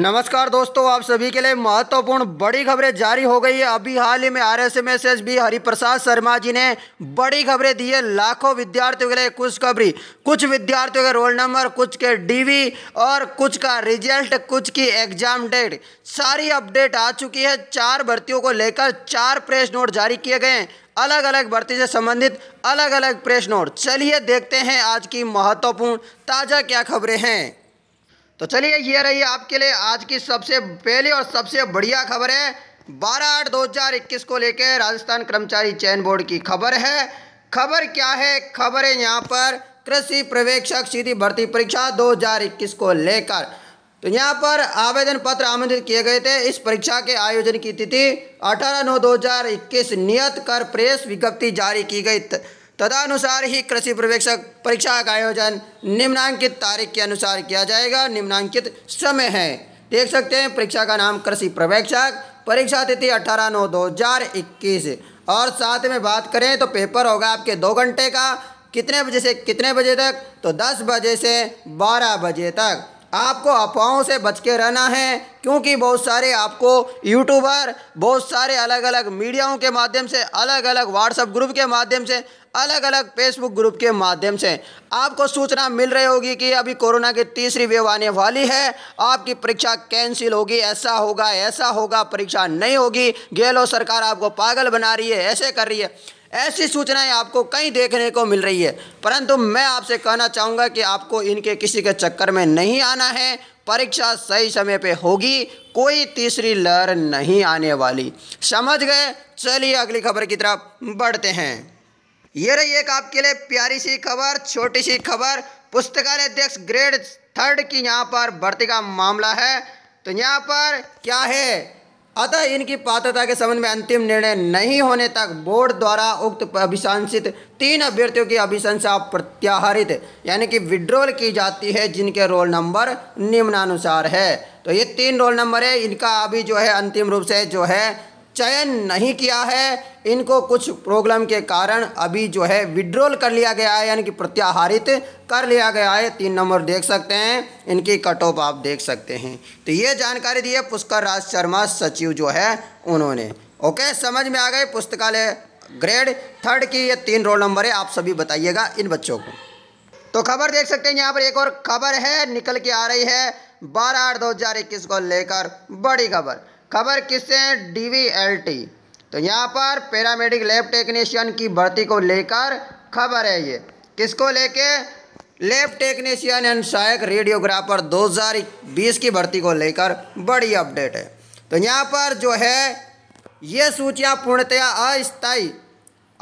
नमस्कार दोस्तों आप सभी के लिए महत्वपूर्ण बड़ी खबरें जारी हो गई है अभी हाल ही में R S M S S B Hariprasad Sharma ji ने बड़ी खबरें दी है लाखों विद्यार्थियों के लिए खबरी कुछ विद्यार्थियों के रोल नंबर कुछ के डीवी और कुछ का रिजल्ट कुछ की एग्जाम डेट सारी अपडेट आ चुकी है चार भर्तियों को लेकर चार प्रेस नोट जारी किए गए हैं अलग अलग भर्ती से संबंधित अलग अलग प्रेस नोट चलिए देखते हैं आज की महत्वपूर्ण ताज़ा क्या खबरें हैं तो चलिए ये रही आपके लिए आज की सबसे पहली और सबसे बढ़िया खबर है बारह आठ दो हज़ार इक्कीस को लेकर राजस्थान कर्मचारी चयन बोर्ड की खबर है खबर क्या है खबर है यहाँ पर कृषि पर्यवेक्षक सीधी भर्ती परीक्षा 2021 को लेकर तो यहाँ पर आवेदन पत्र आमंत्रित किए गए थे इस परीक्षा के आयोजन की तिथि 18 नौ 2021 नियत कर प्रेस विज्ञप्ति जारी की गई तदानुसार ही कृषि प्रवेक्षक परीक्षा का आयोजन निम्नांकित तारीख के अनुसार किया जाएगा निम्नांकित समय है देख सकते हैं परीक्षा का नाम कृषि प्रवेक्षक परीक्षा तिथि अठारह नौ दो हज़ार इक्कीस और साथ में बात करें तो पेपर होगा आपके दो घंटे का कितने बजे से कितने बजे तक तो दस बजे से बारह बजे तक आपको अफवाहों से बच के रहना है क्योंकि बहुत सारे आपको यूट्यूबर बहुत सारे अलग अलग मीडियाओं के माध्यम से अलग अलग व्हाट्सएप ग्रुप के माध्यम से अलग अलग फेसबुक ग्रुप के माध्यम से आपको सूचना मिल रही होगी कि अभी कोरोना की तीसरी वेव आने वाली है आपकी परीक्षा कैंसिल होगी ऐसा होगा ऐसा होगा परीक्षा नहीं होगी गहलोत सरकार आपको पागल बना रही है ऐसे कर रही है ऐसी सूचनाएं आपको कहीं देखने को मिल रही है परंतु मैं आपसे कहना चाहूँगा कि आपको इनके किसी के चक्कर में नहीं आना है परीक्षा सही समय पे होगी कोई तीसरी लहर नहीं आने वाली समझ गए चलिए अगली खबर की तरफ बढ़ते हैं ये रही एक आपके लिए प्यारी सी खबर छोटी सी खबर पुस्तकालय अध्यक्ष ग्रेड थर्ड की यहाँ पर भर्ती का मामला है तो यहाँ पर क्या है अतः इनकी पात्रता के संबंध में अंतिम निर्णय नहीं होने तक बोर्ड द्वारा उक्त अभिशंसित तीन अभ्यर्थियों की अभिशंसा प्रत्याहरित यानी कि विड्रोल की जाती है जिनके रोल नंबर निम्नानुसार है तो ये तीन रोल नंबर है इनका अभी जो है अंतिम रूप से जो है चयन नहीं किया है इनको कुछ प्रॉब्लम के कारण अभी जो है विड्रॉल कर लिया गया है यानी कि प्रत्याहारित कर लिया गया है तीन नंबर देख सकते हैं इनकी कट ऑफ आप देख सकते हैं तो ये जानकारी दी है पुष्कर राज शर्मा सचिव जो है उन्होंने ओके समझ में आ गए पुस्तकालय ग्रेड थर्ड की ये तीन रोल नंबर है आप सभी बताइएगा इन बच्चों को तो खबर देख सकते हैं यहाँ पर एक और खबर है निकल के आ रही है बारह आठ दो हज़ार इक्कीस को लेकर बड़ी खबर खबर किससे है डीवीएलटी तो यहाँ पर पैरामेडिक लैब टेक्नीशियन की भर्ती को लेकर खबर है ये किसको लेके लैब टेक्नीशियन एंड सहायक रेडियोग्राफर 2020 की भर्ती को लेकर बड़ी अपडेट है तो यहाँ पर जो है ये सूचियाँ पूर्णतया अस्थायी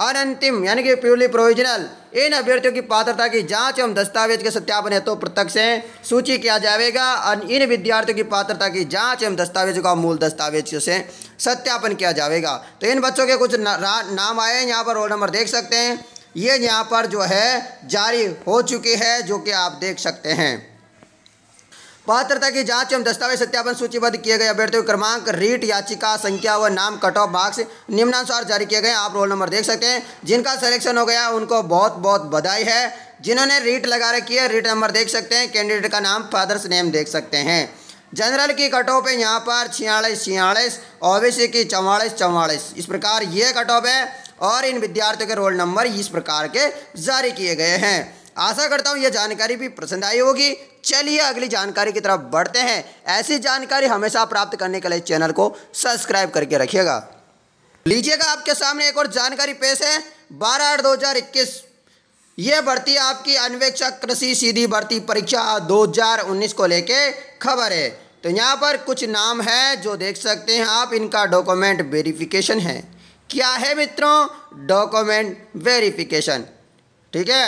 अनंतिम यानी कि प्योरली प्रोविजनल इन अभ्यर्थियों की पात्रता की जांच एवं दस्तावेज के सत्यापन हेतु तो प्रत्यक्ष से सूची किया जाएगा और इन विद्यार्थियों की पात्रता की जांच एवं दस्तावेजों का मूल दस्तावेज से सत्यापन किया जाएगा तो इन बच्चों के कुछ ना, नाम आए हैं यहाँ पर रोल नंबर देख सकते हैं ये यहाँ पर जो है जारी हो चुकी है जो कि आप देख सकते हैं पात्रता की जांच एवं दस्तावेज सत्यापन सूचीबद्ध किए गए अभ्यर्थियों क्रमांक रीट याचिका संख्या व नाम कट ऑफ मार्क्स निम्नानुसार जारी किए गए आप रोल नंबर देख सकते हैं जिनका सिलेक्शन हो गया उनको बहुत बहुत बधाई है जिन्होंने रीट लगा रखी है रीट नंबर देख सकते हैं कैंडिडेट का नाम फादर्स नेम देख सकते हैं जनरल की कट ऑफ है यहाँ पर छियालीस छियालीस ओबीसी की चौवालीस चौवालीस इस प्रकार ये कट ऑफ है और इन विद्यार्थियों के रोल नंबर इस प्रकार के जारी किए गए हैं आशा करता हूँ यह जानकारी भी पसंद आई होगी चलिए अगली जानकारी की तरफ बढ़ते हैं ऐसी जानकारी हमेशा प्राप्त करने के लिए चैनल को सब्सक्राइब करके रखिएगा लीजिएगा आपके सामने एक और जानकारी पेश है बारह आठ दो हज़ार इक्कीस ये भर्ती आपकी अन्वेक्षक कृषि सीधी भर्ती परीक्षा 2019 को लेके खबर है तो यहाँ पर कुछ नाम है जो देख सकते हैं आप इनका डॉक्यूमेंट वेरिफिकेशन है क्या है मित्रों डॉक्यूमेंट वेरिफिकेशन ठीक है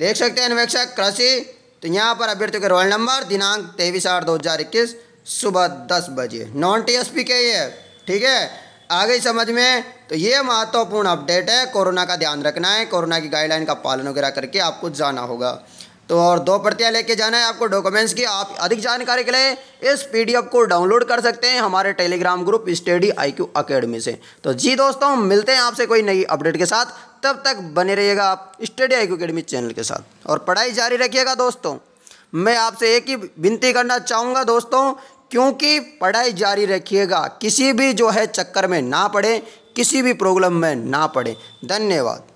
देख सकते हैं अन्वेक्षक कृषि तो यहाँ पर अभ्यर्थियों के रोल नंबर दिनांक तेईस आठ दो हज़ार इक्कीस सुबह दस बजे नॉन पी के ये ठीक है आ गई समझ में तो ये महत्वपूर्ण अपडेट है कोरोना का ध्यान रखना है कोरोना की गाइडलाइन का पालन वगैरह करके आपको जाना होगा तो और दो प्रतियाँ लेके जाना है आपको डॉक्यूमेंट्स की आप अधिक जानकारी के लिए इस पीडीएफ को डाउनलोड कर सकते हैं हमारे Telegram group study IQ academy से तो जी दोस्तों मिलते हैं आपसे कोई नई अपडेट के साथ तब तक बने रहिएगा आप स्टडी आईक्यू एकेडमी चैनल के साथ और पढ़ाई जारी रखिएगा दोस्तों मैं आपसे एक ही विनती करना चाहूँगा दोस्तों क्योंकि पढ़ाई जारी रखिएगा किसी भी जो है चक्कर में ना पड़े किसी भी प्रॉब्लम में ना पड़े धन्यवाद